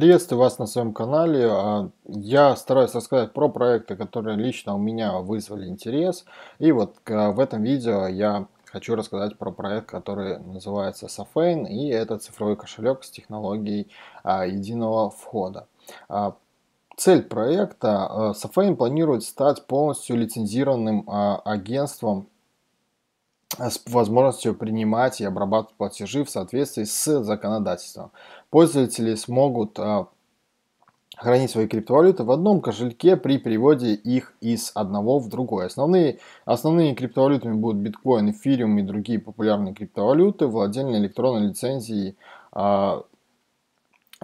Приветствую вас на своем канале. А, я стараюсь рассказать про проекты, которые лично у меня вызвали интерес. И вот а, в этом видео я хочу рассказать про проект, который называется Safane. И это цифровой кошелек с технологией а, единого входа. Цель проекта Safane планирует стать полностью лицензированным агентством с возможностью принимать и обрабатывать платежи в соответствии с законодательством пользователи смогут а, хранить свои криптовалюты в одном кошельке при переводе их из одного в другой. Основные, основными криптовалютами будут биткоин, эфириум и другие популярные криптовалюты. Владельные электронной лицензии э, а,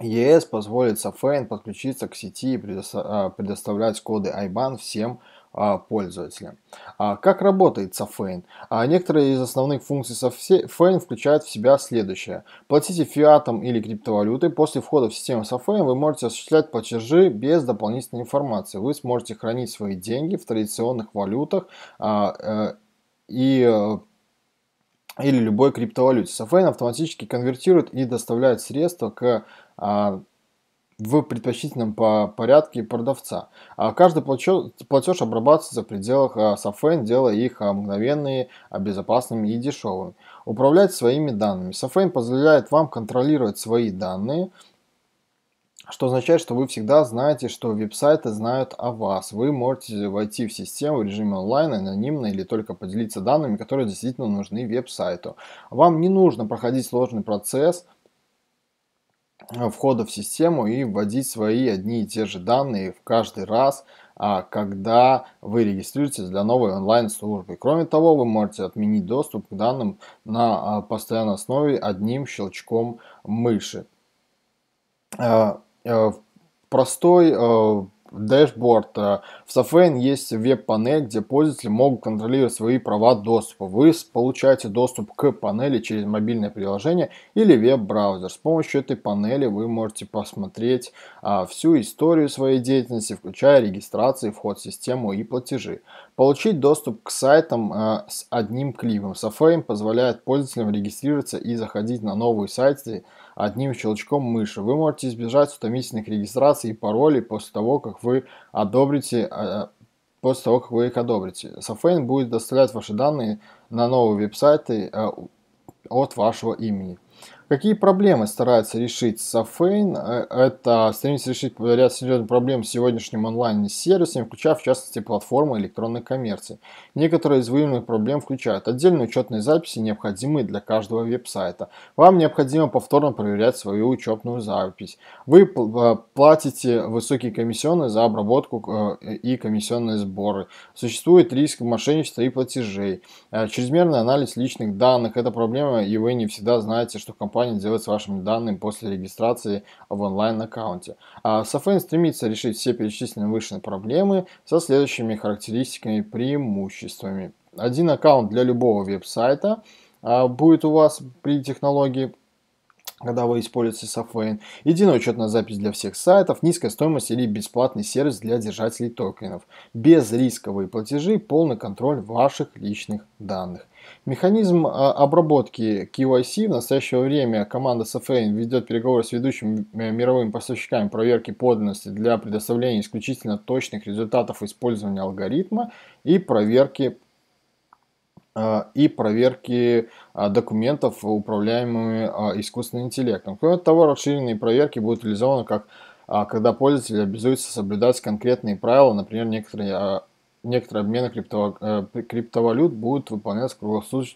ЕС позволит Safein подключиться к сети и а, предоставлять коды IBAN всем а, пользователя. А, как работает Safane? А, некоторые из основных функций Safane включают в себя следующее. Платите фиатом или криптовалютой. После входа в систему Safane вы можете осуществлять платежи без дополнительной информации. Вы сможете хранить свои деньги в традиционных валютах э, и э, или любой криптовалюте. Safane автоматически конвертирует и доставляет средства к в предпочтительном порядке продавца. а Каждый платеж обрабатывается в пределах а, Софен, делая их а, мгновенные, а, безопасными и дешевыми. Управлять своими данными. Софен позволяет вам контролировать свои данные, что означает, что вы всегда знаете, что веб-сайты знают о вас. Вы можете войти в систему в режиме онлайн, анонимно или только поделиться данными, которые действительно нужны веб-сайту. Вам не нужно проходить сложный процесс – Э, входа в систему и вводить свои одни и те же данные в каждый раз, а, когда вы регистрируетесь для новой онлайн-службы. Кроме того, вы можете отменить доступ к данным на а, постоянной основе одним щелчком мыши. Э, э, простой Dashboard. Э, в Safran есть веб-панель, где пользователи могут контролировать свои права доступа. Вы получаете доступ к панели через мобильное приложение или веб-браузер. С помощью этой панели вы можете посмотреть а, всю историю своей деятельности, включая регистрации, вход в систему и платежи. Получить доступ к сайтам э, с одним кликом. Safari позволяет пользователям регистрироваться и заходить на новые сайты одним щелчком мыши. Вы можете избежать утомительных регистраций и паролей после того, как вы одобрите э, после того, как вы их одобрите. Safari будет доставлять ваши данные на новые веб-сайты э, от вашего имени. Какие проблемы старается решить Safein? Э, это стремится решить ряд серьезных проблем с сегодняшним онлайн-сервисами, включая в частности платформы электронной коммерции. Некоторые из выявленных проблем включают отдельные учетные записи, необходимые для каждого веб-сайта. Вам необходимо повторно проверять свою учетную запись. Вы э, платите высокие комиссионные за обработку э, и комиссионные сборы. Существует риск мошенничества и платежей. Чрезмерный анализ личных данных – это проблема, и вы не всегда знаете, что компания компания делает с вашими данными после регистрации в онлайн-аккаунте. А Safin стремится решить все перечисленные выше проблемы со следующими характеристиками и преимуществами. Один аккаунт для любого веб-сайта а, будет у вас при технологии когда вы используете Safeway, единая учетная запись для всех сайтов, низкая стоимость или бесплатный сервис для держателей токенов, безрисковые платежи, полный контроль ваших личных данных. Механизм а, обработки KYC в настоящее время команда Safein ведет переговоры с ведущими э, мировыми поставщиками проверки подлинности для предоставления исключительно точных результатов использования алгоритма и проверки а, и проверки а, документов, управляемые а, искусственным интеллектом. Кроме того, расширенные проверки будут реализованы как когда пользователь обязуется соблюдать конкретные правила, например, некоторые, некоторые обмены э, криптовалют будут выполняться,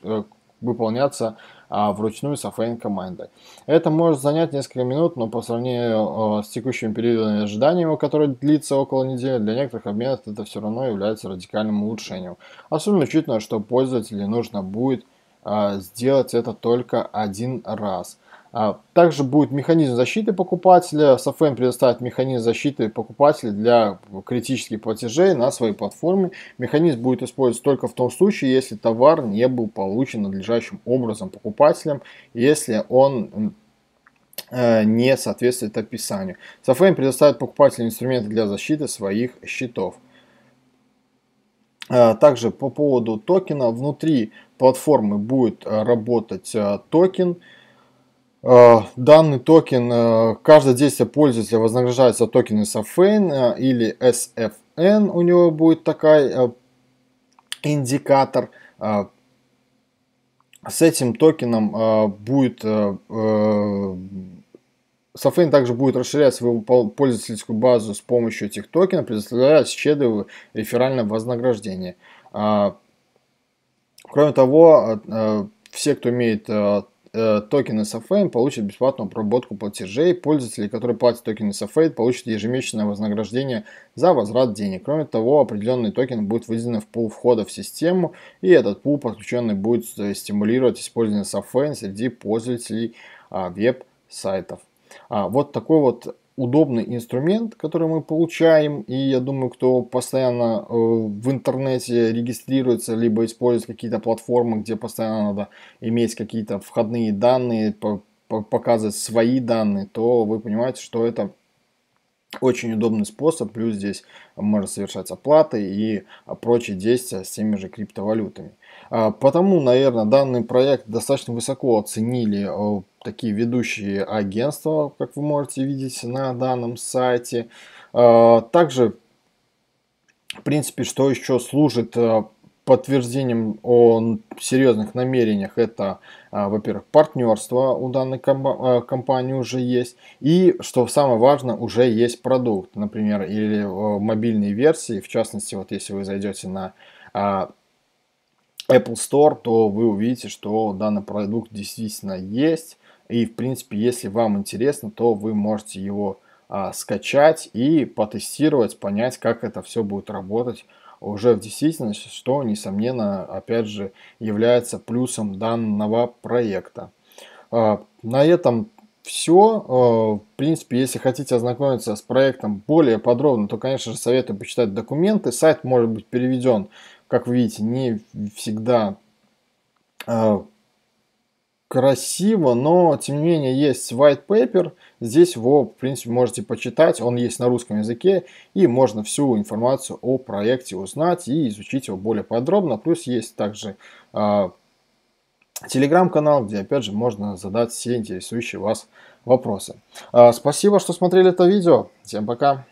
э, выполняться а, вручную с офлайн командой. Это может занять несколько минут, но по сравнению с текущим периодом ожидания, который длится около недели, для некоторых обменов это все равно является радикальным улучшением. Особенно учитывая, что пользователю нужно будет а, сделать это только один раз – а, также будет механизм защиты покупателя. Софен предоставит механизм защиты покупателя для критических платежей на своей платформе. Механизм будет использоваться только в том случае, если товар не был получен надлежащим образом покупателем, если он э, не соответствует описанию. Софен предоставит покупателю инструменты для защиты своих счетов. А, также по поводу токена, внутри платформы будет э, работать э, токен – Э, данный токен, э, каждое действие пользователя вознаграждается токен SFN э, или SFN, у него будет такой индикатор. С этим токеном будет Софейн также будет расширять свою пользовательскую базу с помощью этих токенов, предоставляя щедрое реферальное вознаграждение. Кроме того, все, кто имеет Э, токены Safane получат бесплатную обработку платежей. Пользователи, которые платят токены Safane, получат ежемесячное вознаграждение за возврат денег. Кроме того, определенный токен будет выделен в пул входа в систему, и этот пул подключенный будет э, стимулировать использование Safane среди пользователей а, веб-сайтов. А, вот такой вот удобный инструмент, который мы получаем, и я думаю, кто постоянно э, в интернете регистрируется, либо использует какие-то платформы, где постоянно надо иметь какие-то входные данные, показывать свои данные, то вы понимаете, что это очень удобный способ, плюс здесь можно совершать оплаты и прочие действия с теми же криптовалютами. А, потому, наверное, данный проект достаточно высоко оценили э, такие ведущие агентства, как вы можете видеть на данном сайте. А, также, в принципе, что еще служит э, подтверждением о серьезных намерениях это, а, во-первых, партнерство у данной а, компании уже есть, и, что самое важное, уже есть продукт, например, или э, мобильные версии, в частности, вот если вы зайдете на а, Apple Store, то вы увидите, что данный продукт действительно есть, и, в принципе, если вам интересно, то вы можете его скачать и потестировать, понять, как это все будет работать уже в действительности что, несомненно, опять же, является плюсом данного проекта. А, на этом все. А, в принципе, если хотите ознакомиться с проектом более подробно, то, конечно же, советую почитать документы. Сайт может быть переведен, как вы видите, не всегда а, красиво, но тем не менее есть white paper. Здесь его, в принципе, можете почитать. Он есть на русском языке. И можно всю информацию о проекте узнать и изучить его более подробно. Плюс есть также э, телеграм-канал, где, опять же, можно задать все интересующие вас вопросы. Э, спасибо, что смотрели это видео. Всем пока.